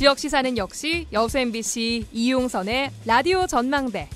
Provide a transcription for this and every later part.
지역 시사는 역시 여수 MBC 이용선의 라디오 전망대.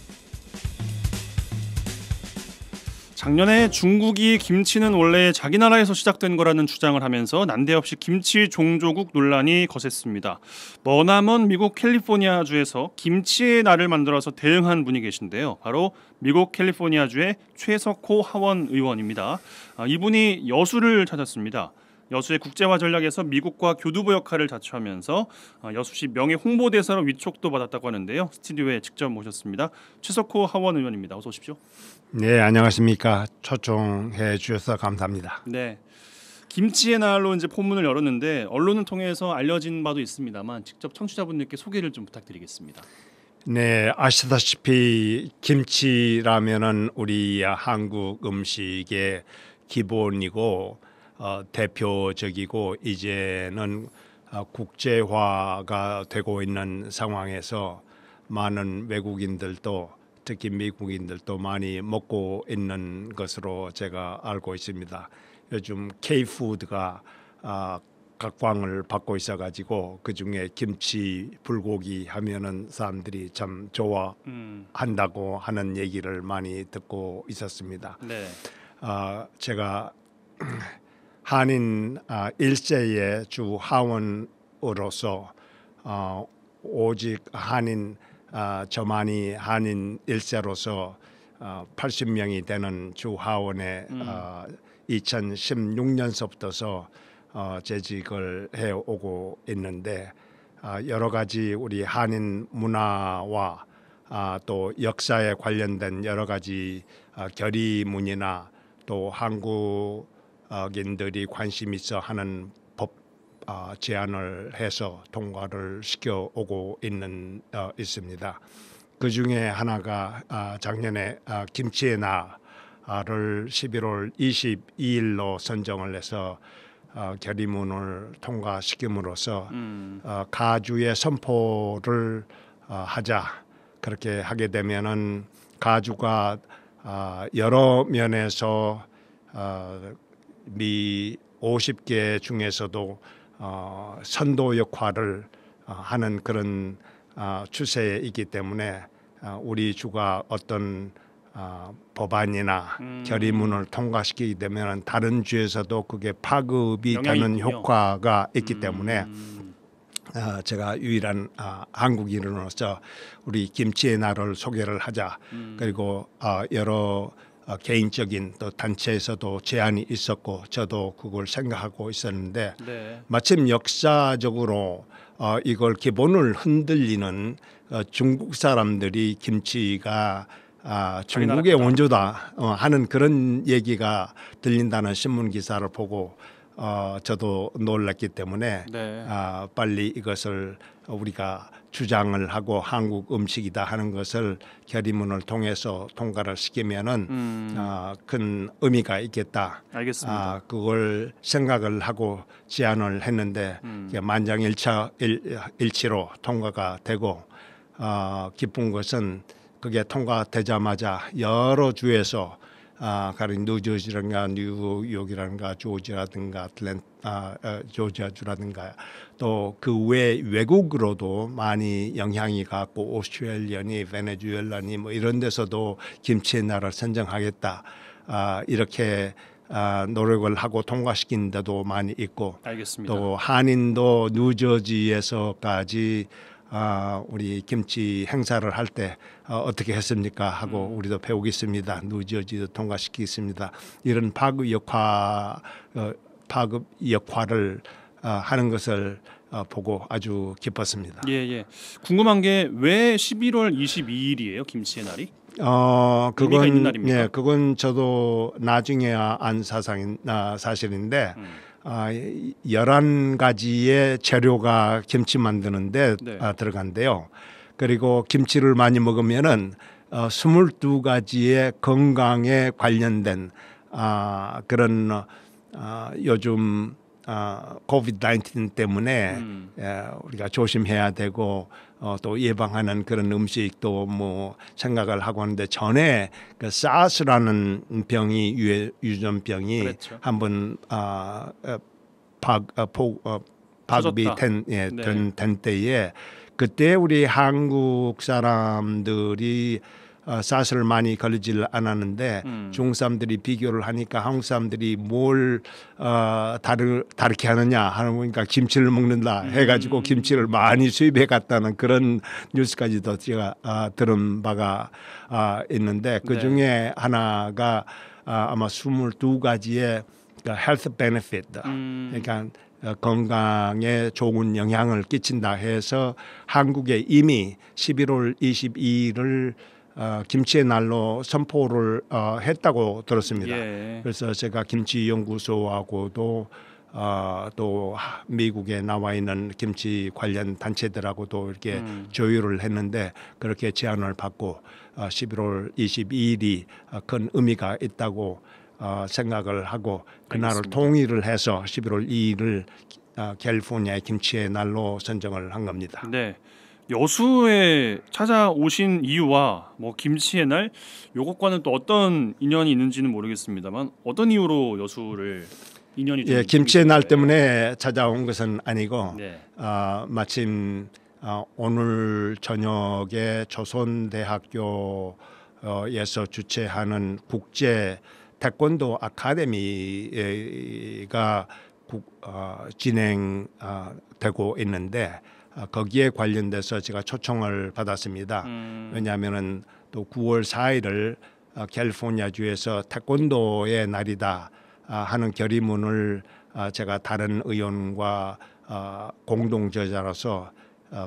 작년에 중국이 김치는 원래 자기 나라에서 시작된 거라는 주장을 하면서 난데없이 김치 종조국 논란이 거셌습니다. 머나먼 미국 캘리포니아주에서 김치의 날을 만들어서 대응한 분이 계신데요. 바로 미국 캘리포니아주의 최석호 하원 의원입니다. 아, 이분이 여수를 찾았습니다. 여수의 국제화 전략에서 미국과 교두보 역할을 자처하면서 어, 여수시 명예 홍보대사로 위촉도 받았다고 하는데요. 스튜디오에 직접 모셨습니다. 최석호 하원 의원입니다. 어서 오십시오. 네, 안녕하십니까. 초청해 주셔서 감사합니다. 네. 김치의 날로 이제 포문을 열었는데 언론을 통해서 알려진 바도 있습니다만 직접 청취자분들께 소개를 좀 부탁드리겠습니다. 네, 아시다시피 김치라면은 우리 한국 음식의 기본이고 어, 대표적이고 이제는 어, 국제화가 되고 있는 상황에서 많은 외국인들도 특히 미국인들도 많이 먹고 있는 것으로 제가 알고 있습니다. 요즘 K푸드가 아, 각광을 받고 있어 가지고 그중에 김치 불고기 하면은 사람들이 참 좋아한다고 음. 하는 얘기를 많이 듣고 있었습니다. 네. 아, 제가 한인 아, 일제의 주 하원으로서 어, 오직 한인 아, 저만이 한인 일제로서 80명이 어, 되는 주 하원에 음. 2016년서부터서 어, 재직을 해오고 있는데 아, 여러 가지 우리 한인 문화와 또 역사에 관련된 여러 가지 결의문이나 또 한국 국인들이 관심 있어 하는 법 어, 제안을 해서 통과를 시켜 오고 있는 어, 있습니다. 그 중에 하나가 아, 작년에 아, 김치의 나를 11월 22일로 선정을 해서 어, 결의문을 통과시킴으로써 음. 어, 가주의 선포를 어, 하자 그렇게 하게 되면은 가주가 여러 면에서 어, 미 50개 중에서도 어, 선도 역할을 어, 하는 그런 어, 추세에있기 때문에 어, 우리 주가 어떤 어, 법안이나 음. 결의문을 통과시키게 되면 다른 주에서도 그게 파급이 되는 효과가 있기 음. 때문에 어, 제가 유일한 어, 한국인으로서 우리 김치의 날을 소개를 하자 음. 그리고 어, 여러 어, 개인적인 또 단체에서도 제안이 있었고 저도 그걸 생각하고 있었는데 네. 마침 역사적으로 어, 이걸 기본을 흔들리는 어, 중국 사람들이 김치가 아, 중국의 원조다 어, 하는 그런 얘기가 들린다는 신문 기사를 보고 어, 저도 놀랐기 때문에 네. 아, 빨리 이것을 우리가 주장을 하고 한국 음식이다 하는 것을 결의문을 통해서 통과를 시키면은 음. 아, 큰 의미가 있겠다. 알겠습니다. 아, 그걸 생각을 하고 제안을 했는데 음. 만장일 일치로 통과가 되고 어, 기쁜 것은 그게 통과되자마자 여러 주에서 아, 가령 뉴저지라든가 뉴욕이라든가 조지라든가 아틀랜 아, 어, 조지아주라든가 또 그 외 외국으로도 많이 영향이 갖고 오스트레일리아니 베네수엘라니 뭐 이런 데서도 김치의 나라를 선정하겠다 아, 이렇게 아, 노력을 하고 통과시킨 데도 많이 있고 알겠습니다. 또 한인도 뉴저지에서까지 아, 우리 김치 행사를 할 때 어, 떻게 했습니까 하고 음. 우리도 배우겠습니다. 누지어지도 통과시키겠습니다. 이런 파급 역화 어, 파급 역화를 어, 하는 것을 어, 보고 아주 기뻤습니다. 예, 예. 궁금한 게 왜 11월 22일이에요, 김치의 날이? 어 그건 예 그건 저도 나중에안 아, 사상 아, 사실인데 음. 아, 11가지의 재료가 김치 만드는데 네. 아, 들어간대요. 그리고 김치를 많이 먹으면은 어, 22가지의 건강에 관련된 아, 그런 어, 요즘 어, 아, COVID-19 때문에 음. 예, 우리가 조심해야 되고 어, 또 예방하는 그런 음식도 뭐 생각을 하고 하는데 전에 그 사스라는 병이 유해, 유전병이 그렇죠. 한번 아, 어, 박, 어, 파 어, 이 된, 예, 네. 된, 된 때에 그때 우리 한국 사람들이 어, 사슬을 많이 걸리질 않았는데 음. 중국 사람들이 비교를 하니까 한국 사람들이 뭘 어, 다르 다르게 하느냐 하는 거니까 김치를 먹는다 해가지고 음. 김치를 많이 수입해 갔다는 그런 뉴스까지도 제가 아, 들은 바가 아, 있는데 그 중에 네. 하나가 아, 아마 스물두 가지의 그러니까 헬스 베네핏 음. 그러니까 건강에 좋은 영향을 끼친다 해서 한국에 이미 11월 22일을 어, 김치의 날로 선포를 어, 했다고 들었습니다. 예. 그래서 제가 김치 연구소하고도 어, 또 미국에 나와 있는 김치 관련 단체들하고도 이렇게 음. 조율을 했는데 그렇게 제안을 받고 어, 11월 22일이 어, 큰 의미가 있다고 어, 생각을 하고 그날을 알겠습 통일을 해서 11월 2일을 어, 캘리포니아의 김치의 날로 선정을 한 겁니다. 네. 여수에 찾아오신 이유와 뭐 김치의 날 요것과는 또 어떤 인연이 있는지는 모르겠습니다만 어떤 이유로 여수를 인연이 예, 김치의 날 때문에 찾아온 것은 아니고 네. 어, 마침 어, 오늘 저녁에 조선대학교에서 주최하는 국제 태권도 아카데미가 국, 어, 진행되고 있는데 아, 거기에 관련돼서 제가 초청을 받았습니다. 음. 왜냐하면은 또 9월 4일을 아, 캘리포니아 주에서 태권도의 날이다 아, 하는 결의문을 제가 다른 의원과 공동 저자로서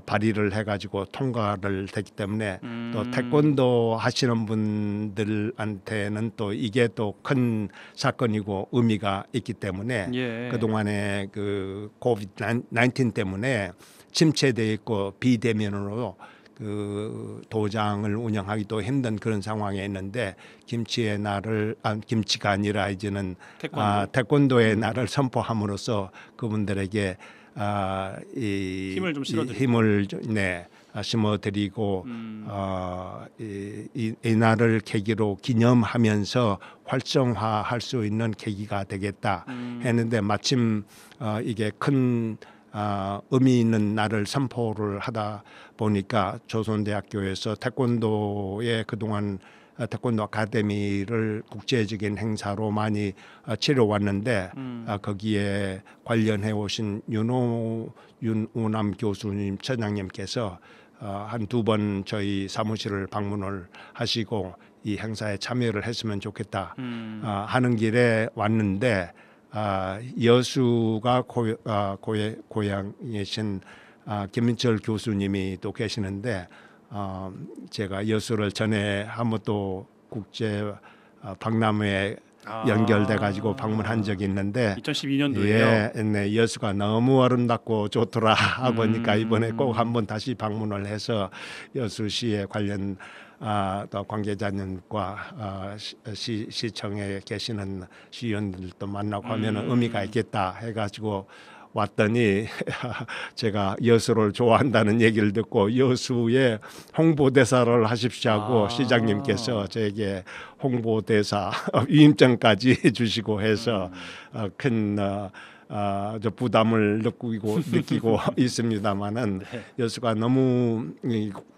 발의를 해가지고 통과를 했기 때문에 음. 또 태권도 하시는 분들한테는 또 이게 또 큰 사건이고 의미가 있기 때문에 예. 그동안에 그 코비드 19 때문에 침체돼 있고 비대면으로 그 도장을 운영하기도 힘든 그런 상황에 있는데 김치의 날을 아, 김치가 아니라 이제는 태권도. 아, 태권도의 날을 선포함으로써 그분들에게 아, 이 힘을 좀 실어드리고. 힘을 네. 아, 심어드리고 음. 어, 이, 이, 이 날을 계기로 기념하면서 활성화할 수 있는 계기가 되겠다 음. 했는데 마침 어, 이게 큰 아, 의미 있는 날을 선포를 하다 보니까 조선대학교에서 태권도에 그동안 아, 태권도 아카데미를 국제적인 행사로 많이 아, 치러왔는데 음. 아, 거기에 관련해 오신 윤호 윤우남 교수님 처장님께서 한 두 번 저희 사무실을 방문을 하시고 이 행사에 참여를 했으면 좋겠다 음. 하는 길에 왔는데 아, 여수가 고, 여 아, 고여 고향이신 아, 김민철 교수님이 또 계시는데 어, 제가 여수를 전에 한 번도 국제 어, 아, 박람회에 아, 연결돼 가지고 방문한 적이 있는데 2012년도에 예, 네, 여수가 너무 아름답고 좋더라 하니까 보 음. 이번에 꼭 한번 다시 방문을 해서 여수시에 관련 아, 또 관계자님과 어, 시, 시청에 계시는 시의원들도 만나고 하면 음. 의미가 있겠다 해가지고 왔더니 제가 여수를 좋아한다는 얘기를 듣고 여수에 홍보대사를 하십시오 하고 아. 시장님께서 저에게 홍보대사 위임장까지 주시고 해서 음. 어, 큰 어, 어, 저 부담을 느끼고 느끼고 있습니다만은 네. 여수가 너무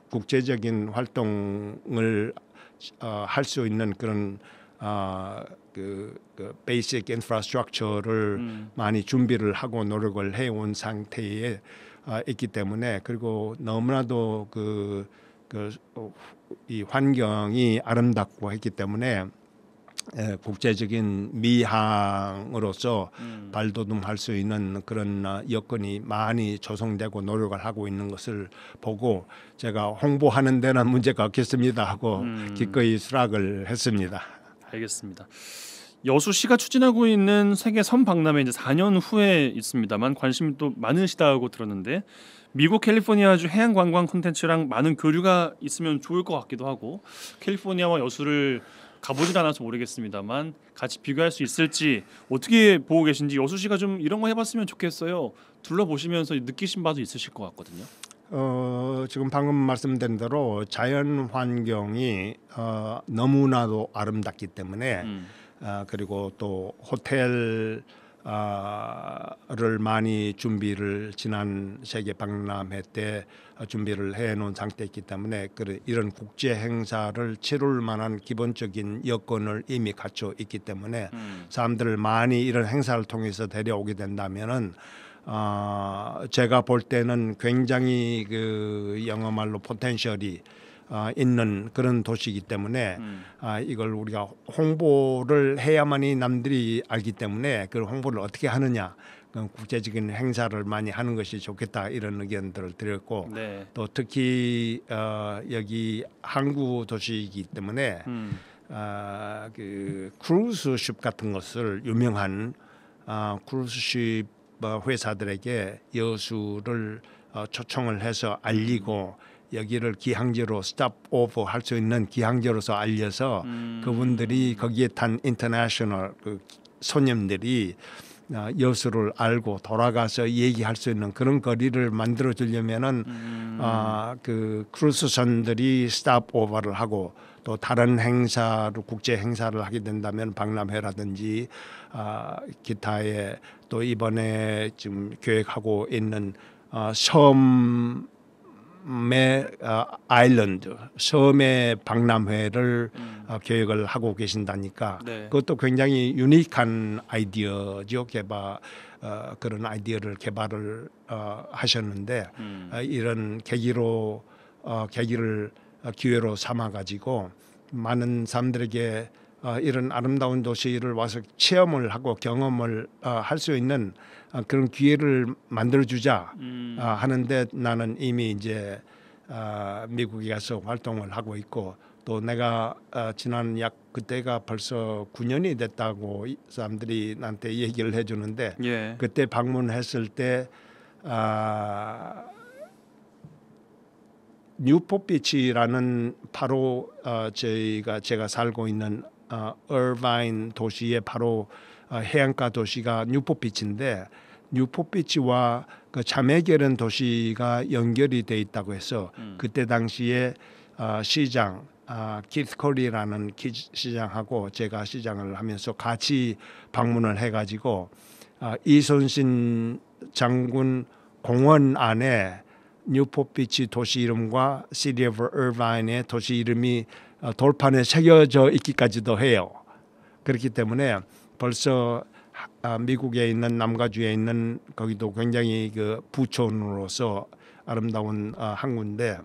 국제적인 활동을 어, 할수 있는 그런 어, 그, 그 베이식 인프라스트럭처를 음. 많이 준비를 하고 노력을 해온 상태에 아, 있기 때문에 그리고 너무나도 그, 그, 어, 이 환경이 아름답고 했기 때문에 예, 국제적인 미항으로서 음. 발돋움할 수 있는 그런 어, 여건이 많이 조성되고 노력을 하고 있는 것을 보고 제가 홍보하는 데는 문제가 없겠습니다 하고 음. 기꺼이 수락을 했습니다. 알겠습니다. 여수시가 추진하고 있는 세계 선 박람회 이제 4년 후에 있습니다만 관심이 또 많으시다고 들었는데 미국 캘리포니아주 해양 관광 콘텐츠랑 많은 교류가 있으면 좋을 것 같기도 하고 캘리포니아와 여수를 가보질 않아서 모르겠습니다만 같이 비교할 수 있을지 어떻게 보고 계신지 여수 씨가 좀 이런 거 해봤으면 좋겠어요. 둘러보시면서 느끼신 바도 있으실 것 같거든요. 어, 지금 방금 말씀드린 대로 자연 환경이 어, 너무나도 아름답기 때문에 음. 어, 그리고 또 호텔 를 많이 준비를 지난 세계 박람회 때 준비를 해놓은 상태이기 때문에 그런 이런 국제 행사를 치룰 만한 기본적인 여건을 이미 갖춰 있기 때문에 음. 사람들을 많이 이런 행사를 통해서 데려오게 된다면은 어, 제가 볼 때는 굉장히 그 영어 말로 포텐셜이 어, 있는 그런 도시이기 때문에 음. 아, 이걸 우리가 홍보를 해야만이 남들이 알기 때문에 그 홍보를 어떻게 하느냐 그 국제적인 행사를 많이 하는 것이 좋겠다 이런 의견들을 드렸고 네. 또 특히 어, 여기 항구 도시이기 때문에 음. 어, 그 크루즈십 같은 것을 유명한 아, 크루즈십 어, 회사들에게 여수를 어, 초청을 해서 알리고 음. 여기를 기항제로 스탑 오버 할 수 있는 기항제로서 알려서 음. 그분들이 거기에 탄 인터내셔널 그 손님들이 어, 여수를 알고 돌아가서 얘기할 수 있는 그런 거리를 만들어 주려면은 음. 아, 그 크루즈선들이 스탑 오버를 하고 또 다른 행사를 국제 행사를 하게 된다면 박람회라든지 아, 기타의 또 이번에 지금 계획하고 있는 어, 섬 섬의 어, 아일랜드 섬의 박람회를 음. 계획을 하고 계신다니까 네. 그것도 굉장히 유니크한 아이디어죠 개발 어, 그런 아이디어를 개발을 어, 하셨는데 음. 어, 이런 계기로 어, 계기를 어, 기회로 삼아 가지고 많은 사람들에게 어, 이런 아름다운 도시를 와서 체험을 하고 경험을 어, 할수 있는 어, 그런 기회를 만들어 주자 음. 어, 하는데 나는 이미 이제 어, 미국에 가서 활동을 하고 있고 또 내가 지난 약 그때가 벌써 9년이 됐다고 사람들이 나한테 얘기를 해주는데 예. 그때 방문했을 때 아, 뉴포비치라는 바로 어, 저희가 제가 살고 있는 어, 얼바인 도시의 바로 어, 해안가 도시가 뉴포피치인데 뉴포피치와 그 자매결은 도시가 연결이 돼 있다고 해서 음. 그때 당시에 어, 시장 아, 키스 콜리라는 시장하고 제가 시장을 하면서 같이 방문을 해가지고 아, 이순신 장군 공원 안에 뉴포피치 도시 이름과 시리 오버 얼바인의 도시 이름이 어, 돌판에 새겨져 있기까지도 해요. 그렇기 때문에 벌써 아, 미국에 있는 남가주에 있는 거기도 굉장히 그 부촌으로서 아름다운 어, 항구인데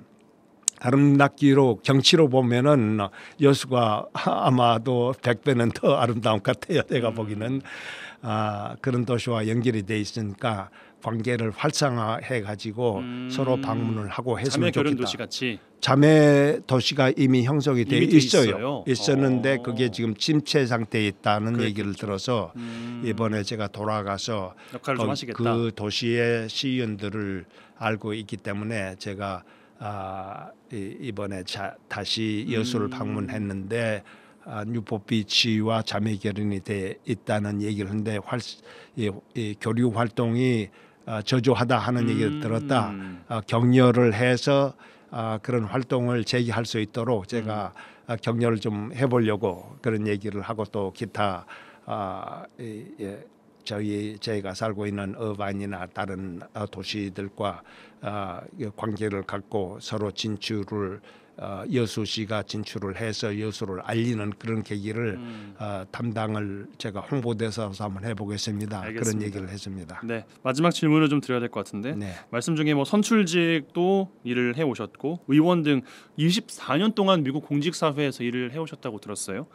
아름답기로 경치로 보면은 여수가 아마도 백배는더 아름다운 것 같아요. 내가 음. 보기는 아, 그런 도시와 연결이 돼 있으니까 관계를 활성화해 가지고 음. 서로 방문을 하고 했으면 자매 결혼 좋겠다. 도시 같이 자매 도시가 이미 형성이 돼이 있어요. 있어요? 있었는데 어. 그게 지금 침체 상태에 있다는 그랬겠죠. 얘기를 들어서 음. 이번에 제가 돌아가서 역할을 좀 그, 하시겠다. 그 도시의 시의원들을 알고 있기 때문에 제가 아, 이- 이번에 자, 다시 여수를 음. 방문했는데 아, 뉴포비치와 자매 결연이 돼 있다는 얘기를 하는데 활, 이, 이 교류 활동이 어, 저조하다 하는 음. 얘기를 들었다. 어, 격려를 해서 어, 그런 활동을 제기할 수 있도록 제가 음. 격려를 좀 해보려고 그런 얘기를 하고 또 기타 어, 이, 예, 저희 저희가 살고 있는 어반이나 다른 어, 도시들과 관계를 갖고 서로 진출을 어, 여수시가 진출을 해서 여수를 알리는 그런 계기를 음. 어, 담당을 제가 홍보대사로서 한번 해보겠습니다. 알겠습니다. 그런 얘기를 했습니다. 네 마지막 질문을 좀 드려야 될 것 같은데 네. 말씀 중에 뭐 선출직도 일을 해 오셨고 의원 등 24년 동안 미국 공직 사회에서 일을 해 오셨다고 들었어요.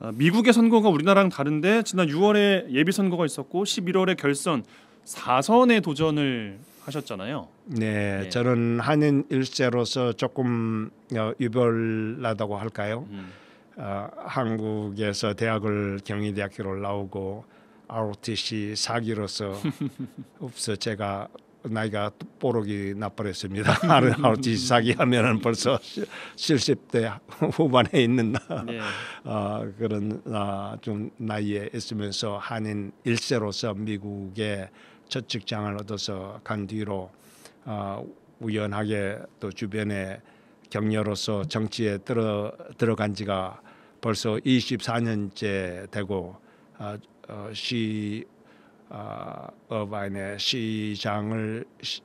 어, 미국의 선거가 우리나라랑 다른데 지난 6월에 예비 선거가 있었고 11월에 결선 4선에 도전을 하셨잖아요. 네, 예. 저는 한인 일세로서 조금 어, 유별나다고 할까요? 음. 어, 한국에서 대학을 경희대학교를 나오고 ROTC 사기로서 없어 제가 나이가 뽀록이 나버렸습니다. ROTC 사기 하면 벌써 70대 후반에 있는 네. 어, 그런 어, 좀 나이에 있으면서 한인 일세로서 미국에 첫 직장을 얻어서 간 뒤로 어, 우연하게 또 주변에 격려로서 정치에 들어 들어간 지가 벌써 24년째 되고 어, 어, 시 어, 어바인의 시장을 시,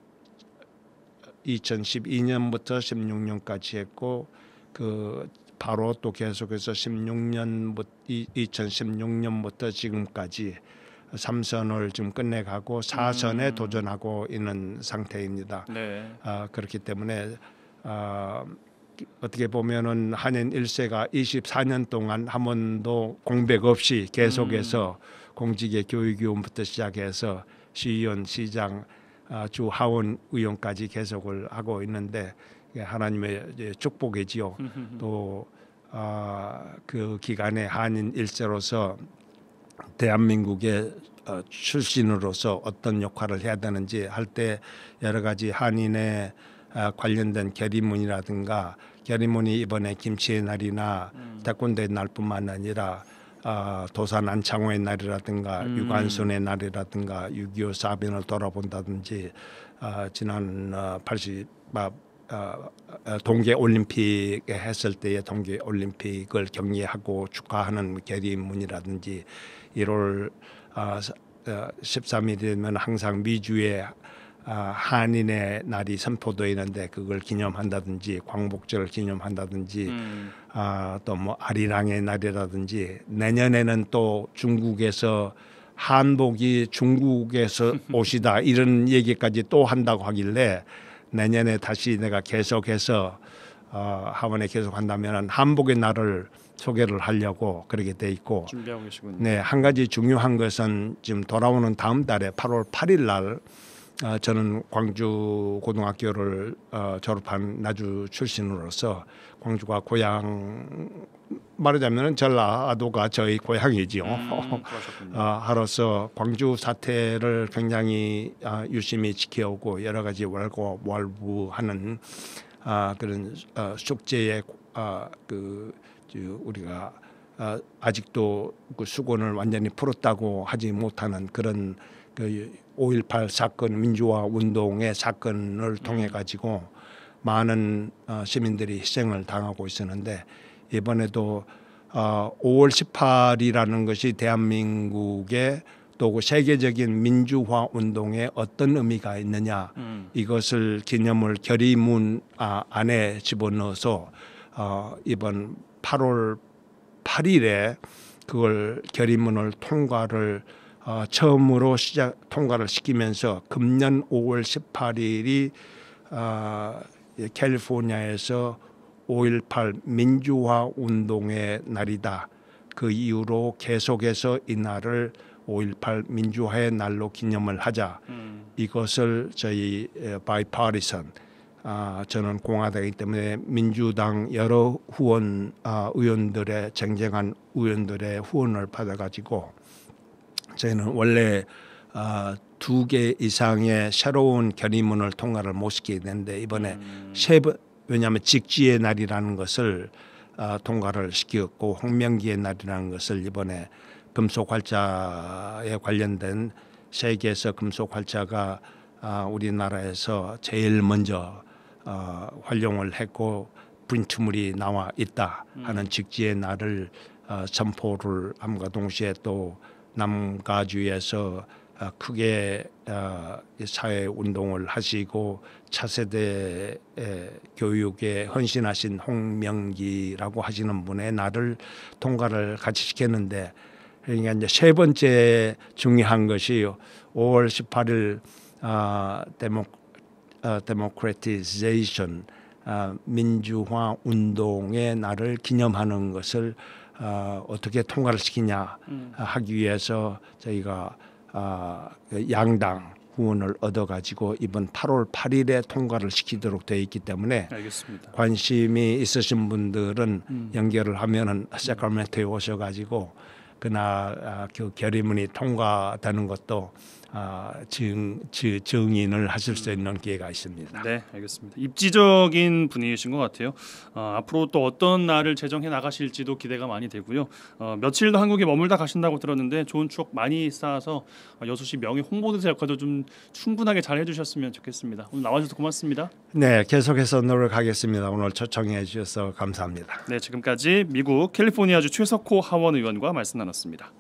2012년부터 16년까지 했고 그 바로 또 계속해서 16년부터 2016년부터 지금까지 삼선을 지금 끝내가고 사선에 음. 도전하고 있는 상태입니다. 네. 아, 그렇기 때문에 아, 어떻게 보면은 한인 일세가 24년 동안 한 번도 공백 없이 계속해서 음. 공직의 교육위원부터 시작해서 시의원, 시장, 아, 주 하원 의원까지 계속을 하고 있는데 하나님의 축복이지요. 또 아, 그 기간에 한인 일세로서 대한민국의 어, 출신으로서 어떤 역할을 해야 되는지 할 때 여러 가지 한인의 아, 관련된 결의문이라든가 결의문이 이번에 김치의 날이나 음. 태권도의 날뿐만 아니라 어, 도산 안창호의 날이라든가 음. 유관순의 날이라든가 6.25 사변을 돌아본다든지 어, 지난 어, 80 아, 어, 어, 동계 올림픽 했을 때에 동계 올림픽을 격려하고 축하하는 계리문이라든지 1월 13일이면 어, 항상 미주의 한인의 날이 선포되는데 그걸 기념한다든지 광복절을 기념한다든지 음. 아, 또뭐 아리랑의 날이라든지 내년에는 또 중국에서 한복이 중국에서 옷이다 이런 얘기까지 또 한다고 하길래 내년에 다시 내가 계속해서 어, 하원에 계속 한다면 한복의 날을 소개를 하려고 그렇게 돼 있고 준비하고 계시군요. 네, 한 가지 중요한 것은 지금 돌아오는 다음 달에 8월 8일 날 어, 저는 광주 고등학교를 어, 졸업한 나주 출신으로서 광주가 고향 말하자면 전라도가 저희 고향이지요. 음, 어, 하로서 아, 광주 사태를 굉장히 어, 유심히 지켜오고 여러 가지 월고 월부하는 아, 그런 어, 숙제에 아, 그 우리가 아, 아직도 그 수건을 완전히 풀었다고 하지 못하는 그런 그5.18 사건 민주화 운동의 사건을 통해 가지고 많은 어, 시민들이 희생을 당하고 있었는데 이번에도 5월 어, 18이라는 일 것이 대한민국의 또 세계적인 민주화 운동에 어떤 의미가 있느냐 음. 이것을 기념을 결의문 아, 안에 집어넣어서 어, 이번 8월 8일에 그걸 결의문을 통과를 어, 처음으로 시작 통과를 시키면서 금년 5월 18일이 어, 예, 캘리포니아에서 5.18 민주화 운동의 날이다. 그 이후로 계속해서 이 날을 5.18 민주화의 날로 기념을 하자. 음. 이것을 저희 예, 바이파리선 아, 저는 공화당이기 때문에 민주당 여러 후원 아, 의원들의 쟁쟁한 의원들의 후원을 받아가지고 저희는 원래 어, 아, 두개 이상의 새로운 견인문을 통과를 못 시키게 되는데 이번에 음. 세 번, 왜냐하면 직지의 날이라는 것을 어, 통과를 시켰고 황명기의 날이라는 것을 이번에 금속활자에 관련된 세계에서 금속활자가 아, 우리나라에서 제일 먼저 어, 활용을 했고 프린트물이 나와 있다 하는 음. 직지의 날을 어, 선포를 함과 동시에 또 남가주에서 어, 크게 어, 사회 운동을 하시고 차세대 교육에 헌신하신 홍명기라고 하시는 분의 나를 통과를 같이 시켰는데 그러니까 이제 세 번째 중요한 것이 5월 18일 어, 데모 어, 데모크레티제이션 어, 민주화 운동의 날을 기념하는 것을 어, 어떻게 통과를 시키냐 음. 하기 위해서 저희가 어, 양당 후원을 얻어가지고 이번 8월 8일에 통과를 시키도록 되어 있기 때문에 알겠습니다. 관심이 있으신 분들은 음. 연결을 하면은 세카멘트에 오셔가지고 그날 아, 그 결의문이 통과되는 것도 아, 증, 증인을 하실 수 음. 있는 기회가 있습니다. 네, 알겠습니다. 입지적인 분이신 것 같아요. 어, 앞으로 또 어떤 날을 제정해 나가실지도 기대가 많이 되고요. 어, 며칠도 한국에 머물다 가신다고 들었는데 좋은 추억 많이 쌓아서 여수시 명예 홍보대사 역할도 좀 충분하게 잘 해주셨으면 좋겠습니다. 오늘 나와주셔서 고맙습니다. 네, 계속해서 노력하겠습니다. 오늘 초청해 주셔서 감사합니다. 네, 지금까지 미국 캘리포니아주 최석호 하원 의원과 말씀 나눴습니다.